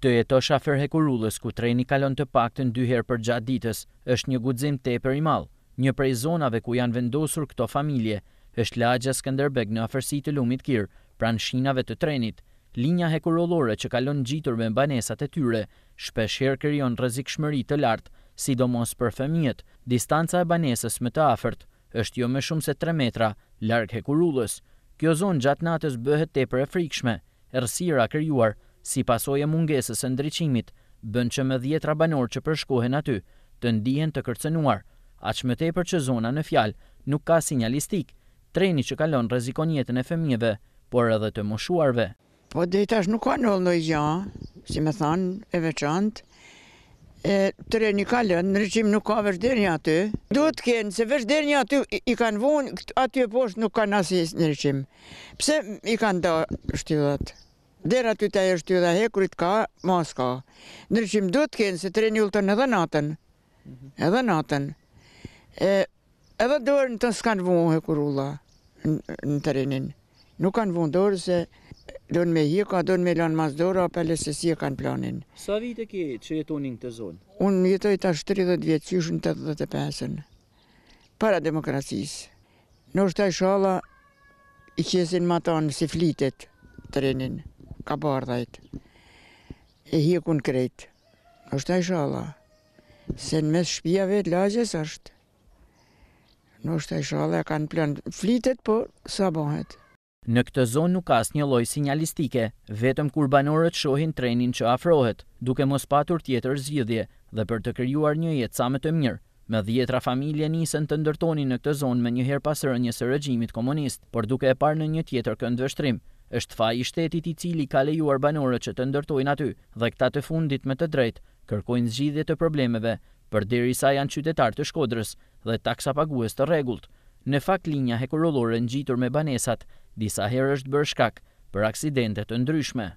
Të jetosh afer hekurullës ku treni kalon të pak të ndyherë për gjatë ditës është një gudzim të e për i malë. Një prej zonave ku janë vendosur këto familje është lagja Skanderbeg në afersi të lumit kirë, pran shinave të trenit. Linja hekurullore që kalon gjitur me banesat e tyre, shpesher kërion rëzik shmëri të lartë, sidomos për femijet, distanca e banesës më të afert është jo më shumë se 3 metra, larkë hekurullës. Kjo zonë gjatë natës bëhet te për e frikshme, rësira kërjuar, si pasoj e mungesës së ndryqimit, bën që më dhjetë rabanor që përshkohen aty, të ndihen të kërcenuar, aq më tepër që zona në fjalë nuk ka sinjalistik, treni që kalon rrezikon jetën e fëmijëve, por edhe të moshuarve. Po deri tash nuk ka në i gja, si më thënë e veçantë. E treni kalon, lënë, ndryqim nuk ka vështirë aty. Duhet të kenë se vështirë një aty i kanë vënë aty poshtë nuk kanë asnjë ndryqim. Pse i kanë da shtyllat? Dere aty të e shtjë dhe hekurit ka, maska. ka. Nërëqim do të kënë se të rejnjullë të në natën. Edhe natën. Mhm. Edhe dorën të nësë kanë vunë hekurulla në të Nuk kanë vunë dorë se do në me hika, do në me lanë mas dorë, apë e si e kanë planin. Sa vite ke që jetonin të zonë? Unë jetoj të ashtë 30 vjetë, qyshën të dhe Para demokracisë. Në është taj shala i kjesin tanë si flitet të rejninë ka bardhajt. E hikun krejt. është ajë shala. Se në mes shpijave të lagjes është. Në është ajë shala, e kanë plënë flitet, po sa bëhet. Në këtë zonë nuk asë një loj sinjalistike, vetëm kur banorët shohin trenin që afrohet, duke mos patur tjetër zgjidhje dhe për të kryuar një jetë sa më të mirë. Me dhjetra familje nisën të ndërtoni në këtë zonë me njëherë pasërë njësë regjimit komunist, por duke e parë në një tjetër këndvështrim, është fa i shtetit i cili ka lejuar banore që të ndërtojnë aty dhe këta të fundit me të drejt, kërkojnë zgjidhje të problemeve, për deri sa janë qytetar të shkodrës dhe taksa pagues të regullt. Në fakt linja hekurolore në gjitur me banesat, disa herë është bërë shkak për aksidentet të ndryshme.